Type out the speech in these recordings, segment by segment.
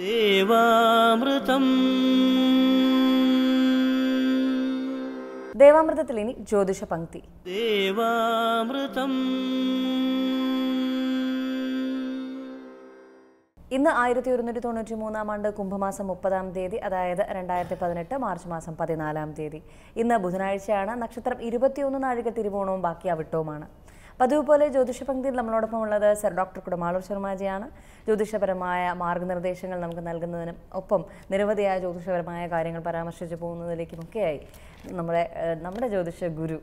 ദേവാമൃതം ദേവാമൃതത്തിൽ ഇനി ജ്യോതിഷ പങ്ക്തി ദേവാമൃതം ഇന്ന് ആയിരത്തി ഒരുന്നൂറ്റി തൊണ്ണൂറ്റി മൂന്നാം ആണ്ട് കുംഭമാസം മുപ്പതാം തീയതി അതായത് രണ്ടായിരത്തി പതിനെട്ട് മാർച്ച് മാസം പതിനാലാം തീയതി ഇന്ന് ബുധനാഴ്ചയാണ് നക്ഷത്രം ഇരുപത്തിയൊന്ന് നാഴിക തിരുവോണവും ബാക്കി അവിട്ടവുമാണ് പതിവ് പോലെ ജ്യോതിഷ പങ്ക്തിയിൽ നമ്മളോടൊപ്പം ഉള്ളത് സർ ഡോക്ടർ കുടമാളൂർ ശർമാജിയാണ് ജ്യോതിഷപരമായ മാർഗനിർദ്ദേശങ്ങൾ നമുക്ക് നൽകുന്നതിനും ഒപ്പം നിരവധിയായ ജ്യോതിഷപരമായ കാര്യങ്ങൾ പരാമർശിച്ചു പോകുന്നതിലേക്കുമൊക്കെയായി നമ്മുടെ നമ്മുടെ ജ്യോതിഷ ഗുരു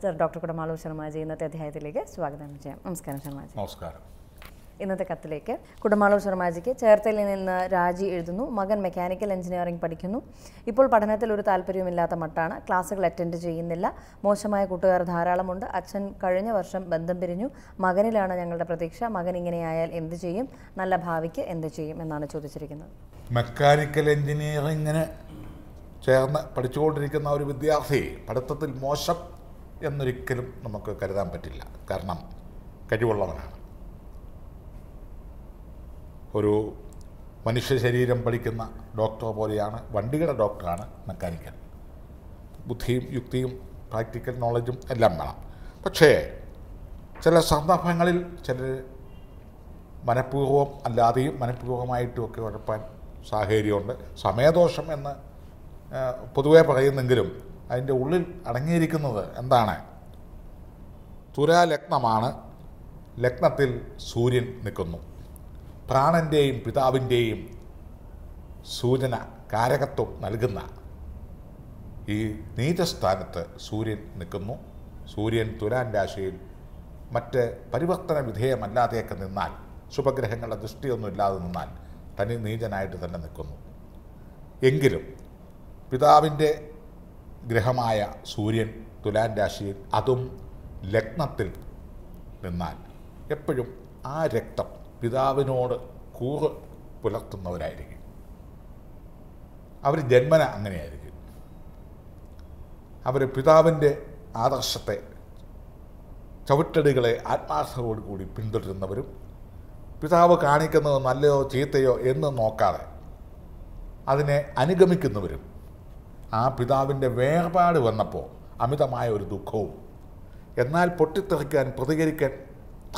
സർ ഡോക്ടർ കുടമാളൂർ ശർമാജി ഇന്നത്തെ അധ്യായത്തിലേക്ക് സ്വാഗതം ചെയ്യാം നമസ്കാരം ശർമാജി നമസ്കാരം ഇന്നത്തെ കത്തിലേക്ക് കുടുംബാളൂർ ശർമാജിക്ക് ചേർത്തലിൽ നിന്ന് രാജി എഴുതുന്നു മകൻ മെക്കാനിക്കൽ എഞ്ചിനീയറിംഗ് പഠിക്കുന്നു ഇപ്പോൾ പഠനത്തിൽ ഒരു താല്പര്യവുമില്ലാത്ത മട്ടാണ് ക്ലാസ്സുകൾ അറ്റൻഡ് ചെയ്യുന്നില്ല മോശമായ കൂട്ടുകാർ ധാരാളമുണ്ട് അച്ഛൻ കഴിഞ്ഞ വർഷം ബന്ധം പിരിഞ്ഞു മകനിലാണ് ഞങ്ങളുടെ പ്രതീക്ഷ മകൻ ഇങ്ങനെയായാൽ എന്ത് ചെയ്യും നല്ല ഭാവിക്ക് എന്ത് ചെയ്യും എന്നാണ് ചോദിച്ചിരിക്കുന്നത് മെക്കാനിക്കൽ എഞ്ചിനീയറിംഗിന് ചേർന്ന് പഠിച്ചുകൊണ്ടിരിക്കുന്ന ഒരു വിദ്യാർത്ഥി പഠിത്തത്തിൽ മോശം എന്നൊരിക്കലും നമുക്ക് കരുതാൻ പറ്റില്ല കാരണം കഴിവുള്ളവനാണ് ഒരു മനുഷ്യ ശരീരം പഠിക്കുന്ന ഡോക്ടർ പോലെയാണ് വണ്ടിയുടെ ഡോക്ടറാണ് മെക്കാനിക്കൽ ബുദ്ധിയും യുക്തിയും പ്രാക്ടിക്കൽ നോളജും എല്ലാം വേണം പക്ഷേ ചില സന്ദർഭങ്ങളിൽ ചിലർ മനഃപൂർവ്വം അല്ലാതെയും ഒക്കെ ഉഴപ്പാൻ സാഹചര്യമുണ്ട് സമയദോഷം എന്ന് പൊതുവേ പറയുന്നെങ്കിലും അതിൻ്റെ ഉള്ളിൽ അടങ്ങിയിരിക്കുന്നത് എന്താണ് തുരാലഗ്നമാണ് ലഗ്നത്തിൽ സൂര്യൻ നിൽക്കുന്നു പ്രാണൻ്റെയും പിതാവിൻ്റെയും സൂചന കാരകത്വം നൽകുന്ന ഈ നീചസ്ഥാനത്ത് സൂര്യൻ നിൽക്കുന്നു സൂര്യൻ തുലാൻ രാശിയിൽ മറ്റ് പരിവർത്തന വിധേയമല്ലാതെയൊക്കെ നിന്നാൽ ശുഭഗ്രഹങ്ങളുടെ ദൃഷ്ടിയൊന്നും ഇല്ലാതെ നിന്നാൽ തനി നീചനായിട്ട് തന്നെ നിൽക്കുന്നു എങ്കിലും പിതാവിൻ്റെ ഗ്രഹമായ സൂര്യൻ തുലാൻ രാശിയിൽ അതും ലഗ്നത്തിൽ നിന്നാൽ എപ്പോഴും ആ രക്തം പിതാവിനോട് കൂറ് പുലർത്തുന്നവരായിരിക്കും അവർ ജന്മന അങ്ങനെയായിരിക്കും അവർ പിതാവിൻ്റെ ആദർശത്തെ ചവിട്ടടികളെ ആത്മാർത്ഥതയോട് കൂടി പിന്തുടരുന്നവരും പിതാവ് കാണിക്കുന്നത് നല്ലയോ ചീത്തയോ എന്ന് നോക്കാതെ അതിനെ അനുഗമിക്കുന്നവരും ആ പിതാവിൻ്റെ വേർപാട് വന്നപ്പോൾ അമിതമായ ഒരു ദുഃഖവും എന്നാൽ പൊട്ടിത്തെറിക്കാൻ പ്രതികരിക്കാൻ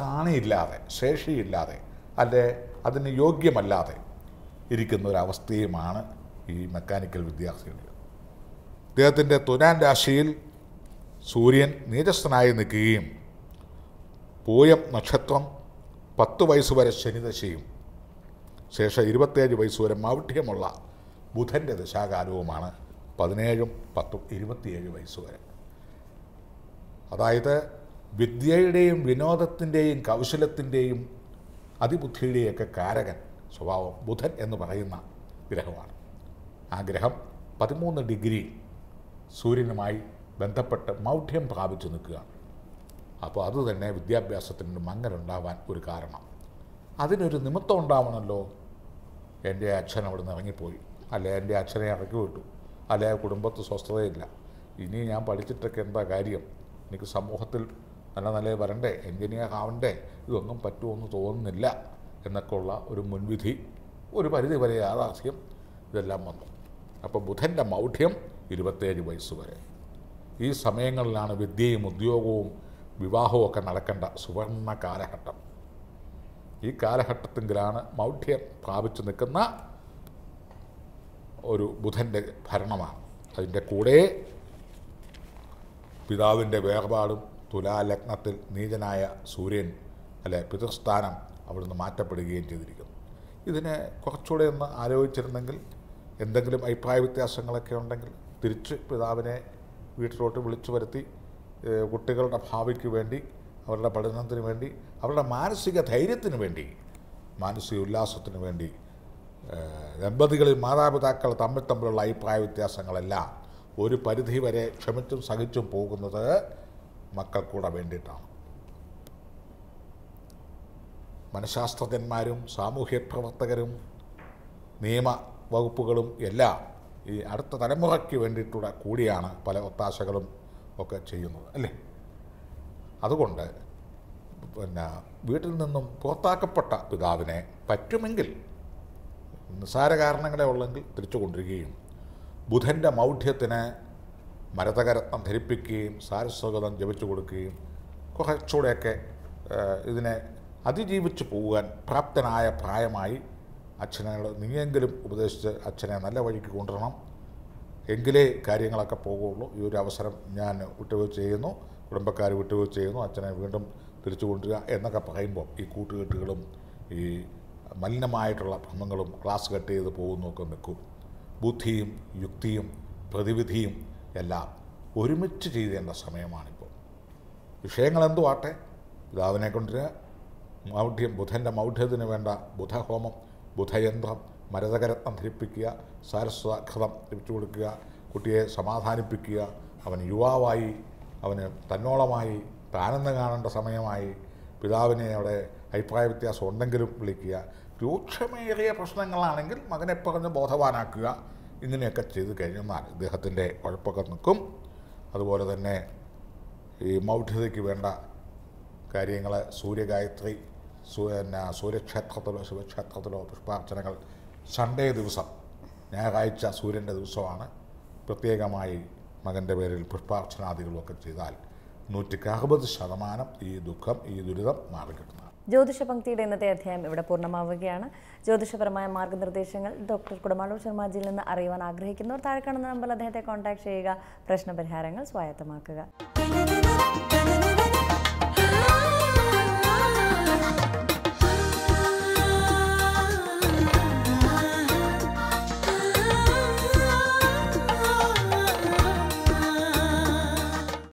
കാണിയില്ലാതെ ശേഷിയില്ലാതെ അല്ലെ അതിന് യോഗ്യമല്ലാതെ ഇരിക്കുന്ന ഒരവസ്ഥയുമാണ് ഈ മെക്കാനിക്കൽ വിദ്യാർത്ഥികളുടെ അദ്ദേഹത്തിൻ്റെ തുനാൻ രാശിയിൽ സൂര്യൻ നീരസ്ഥനായി നിൽക്കുകയും പൂയം നക്ഷത്രം പത്ത് വയസ്സ് വരെ ശനിദശയും ശേഷം ഇരുപത്തേഴ് വയസ്സ് വരെ മൗഢ്യമുള്ള ബുധൻ്റെ ദശാകാലവുമാണ് പതിനേഴും പത്തും ഇരുപത്തിയേഴ് വയസ്സ് വരെ അതായത് വിദ്യയുടെയും വിനോദത്തിൻ്റെയും കൗശലത്തിൻ്റെയും അതിബുദ്ധിയുടെയൊക്കെ കാരകൻ സ്വഭാവം ബുധൻ എന്ന് പറയുന്ന ഗ്രഹമാണ് ആ ഗ്രഹം പതിമൂന്ന് ഡിഗ്രി സൂര്യനുമായി ബന്ധപ്പെട്ട് മൗഢ്യം പ്രാപിച്ചു നിൽക്കുകയാണ് അപ്പോൾ അതുതന്നെ വിദ്യാഭ്യാസത്തിന് മങ്ങലുണ്ടാവാൻ ഒരു കാരണം അതിനൊരു നിമിത്തം ഉണ്ടാവണമല്ലോ എൻ്റെ അച്ഛൻ അവിടെ നിന്ന് ഇറങ്ങിപ്പോയി അല്ലെ എൻ്റെ അച്ഛനെ ഇറക്കി വിട്ടു അല്ലെ കുടുംബത്ത് സ്വസ്ഥതയില്ല ഇനി ഞാൻ പഠിച്ചിട്ടൊക്കെ എന്താ കാര്യം എനിക്ക് സമൂഹത്തിൽ നല്ല നല്ല വരണ്ടേ എൻജിനീയർ ആവണ്ടേ ഇതൊന്നും പറ്റുമെന്ന് തോന്നുന്നില്ല എന്നൊക്കെയുള്ള ഒരു മുൻവിധി ഒരു പരിധി വരെ യാഥാർത്ഥ്യം ഇതെല്ലാം വന്നു അപ്പോൾ ബുധൻ്റെ മൗഢ്യം ഇരുപത്തേഴ് വയസ്സ് വരെ ഈ സമയങ്ങളിലാണ് വിദ്യയും ഉദ്യോഗവും വിവാഹവും ഒക്കെ നടക്കേണ്ട സുവർണ കാലഘട്ടം ഈ കാലഘട്ടത്തിങ്കിലാണ് മൗഢ്യം പ്രാപിച്ചു നിൽക്കുന്ന ഒരു ബുധൻ്റെ ഭരണമാണ് അതിൻ്റെ കൂടെ പിതാവിൻ്റെ വേർപാടും തുലാലഗ്നത്തിൽ നീചനായ സൂര്യൻ അല്ലെ പിതൃസ്ഥാനം അവിടുന്ന് മാറ്റപ്പെടുകയും ചെയ്തിരിക്കുന്നു ഇതിനെ കുറച്ചുകൂടെ ഒന്ന് ആലോചിച്ചിരുന്നെങ്കിൽ എന്തെങ്കിലും അഭിപ്രായ വ്യത്യാസങ്ങളൊക്കെ ഉണ്ടെങ്കിൽ തിരിച്ച് പിതാവിനെ വീട്ടിലോട്ട് വിളിച്ചു വരുത്തി കുട്ടികളുടെ ഭാവിക്ക് വേണ്ടി അവരുടെ പഠനത്തിന് വേണ്ടി അവരുടെ മാനസിക ധൈര്യത്തിന് വേണ്ടി മാനസിക ഉല്ലാസത്തിന് വേണ്ടി ദമ്പതികളിൽ മാതാപിതാക്കൾ തമ്മിൽ തമ്മിലുള്ള അഭിപ്രായ വ്യത്യാസങ്ങളെല്ലാം ഒരു പരിധി വരെ ക്ഷമിച്ചും സഹിച്ചും പോകുന്നത് മക്കൾക്കൂടെ വേണ്ടിയിട്ടാണ് മനഃശാസ്ത്രജ്ഞന്മാരും സാമൂഹ്യ പ്രവർത്തകരും നിയമ വകുപ്പുകളും എല്ലാം ഈ അടുത്ത തലമുറയ്ക്ക് വേണ്ടിയിട്ടുള്ള കൂടിയാണ് പല ഒത്താശകളും ഒക്കെ ചെയ്യുന്നത് അല്ലേ അതുകൊണ്ട് പിന്നെ വീട്ടിൽ നിന്നും പുറത്താക്കപ്പെട്ട പിതാവിനെ പറ്റുമെങ്കിൽ നിസ്സാര കാരണങ്ങളെ ഉള്ളെങ്കിൽ തിരിച്ചു കൊണ്ടിരിക്കുകയും ബുധൻ്റെ മൗഢ്യത്തിന് മരതകരത്നം ധരിപ്പിക്കുകയും സാരസ്വഗതം ജപിച്ചു കൊടുക്കുകയും കുറച്ചുകൂടെയൊക്കെ ഇതിനെ അതിജീവിച്ച് പോകാൻ പ്രാപ്തനായ പ്രായമായി അച്ഛനോട് നീയെങ്കിലും ഉപദേശിച്ച് അച്ഛനെ നല്ല വഴിക്ക് കൊണ്ടുവരണം എങ്കിലേ കാര്യങ്ങളൊക്കെ പോകുള്ളൂ ഈ ഒരു അവസരം ഞാൻ വിട്ടുവീഴ്ച ചെയ്യുന്നു കുടുംബക്കാർ വിട്ടുവീഴ്ച ചെയ്യുന്നു അച്ഛനെ വീണ്ടും തിരിച്ചു കൊണ്ടുവരിക എന്നൊക്കെ പറയുമ്പോൾ ഈ കൂട്ടുകെട്ടുകളും ഈ മലിനമായിട്ടുള്ള ഭ്രമങ്ങളും ക്ലാസ് കട്ട് ചെയ്ത് പോകുന്നൊക്കെ നിൽക്കും ബുദ്ധിയും യുക്തിയും പ്രതിവിധിയും എല്ലാം ഒരുമിച്ച് ചെയ്തേണ്ട സമയമാണിപ്പോൾ വിഷയങ്ങൾ എന്തു ആട്ടെ പിതാവിനെ കൊണ്ടിന് മൗഢ്യം ബുധൻ്റെ മൗഢ്യത്തിന് വേണ്ട ബുധഹോമം ബുധയന്ത്രം മരതകരത്നം ധരിപ്പിക്കുക സാരസ്വതഘൃതം ധരിപ്പിച്ചു കൊടുക്കുക കുട്ടിയെ സമാധാനിപ്പിക്കുക അവൻ യുവാവായി അവന് തന്നോളമായി താനെന്ന് കാണേണ്ട സമയമായി പിതാവിനെ അവിടെ അഭിപ്രായ വ്യത്യാസം ഉണ്ടെങ്കിലും വിളിക്കുക രൂക്ഷമേറിയ പ്രശ്നങ്ങളാണെങ്കിൽ മകനെ പറഞ്ഞ് ബോധവാനാക്കുക ഇങ്ങനെയൊക്കെ ചെയ്ത് കഴിഞ്ഞാൽ ഇദ്ദേഹത്തിൻ്റെ കുഴപ്പമൊക്കെ നിൽക്കും അതുപോലെ തന്നെ ഈ മൗഢ്യതയ്ക്ക് വേണ്ട കാര്യങ്ങൾ സൂര്യഗായത്രി പിന്നെ സൂര്യക്ഷേത്രത്തിലോ ശിവക്ഷേത്രത്തിലോ പുഷ്പാർച്ചനകൾ സൺഡേ ദിവസം ഞായറാഴ്ച സൂര്യൻ്റെ ദിവസമാണ് പ്രത്യേകമായി മകൻ്റെ പേരിൽ പുഷ്പാർച്ചനാദികളൊക്കെ ചെയ്താൽ നൂറ്റി അറുപത് ശതമാനം ഈ ദുഃഖം ഈ ദുരിതം മാറിക്കിട്ടുന്നത് ജ്യോതിഷ പങ്ക്തിയുടെ ഇന്നത്തെ അധ്യായം ഇവിടെ പൂർണ്ണമാവുകയാണ് ജ്യോതിഷപരമായ മാർഗ്ഗനിർദ്ദേശങ്ങൾ ഡോക്ടർ കുടമാളൂർ ശർമാജിയിൽ നിന്ന് അറിയുവാൻ ആഗ്രഹിക്കുന്നവർ താഴെ കാണുന്ന നമ്പറിൽ അദ്ദേഹത്തെ കോൺടാക്ട് ചെയ്യുക പ്രശ്നപരിഹാരങ്ങൾ സ്വായത്തമാക്കുക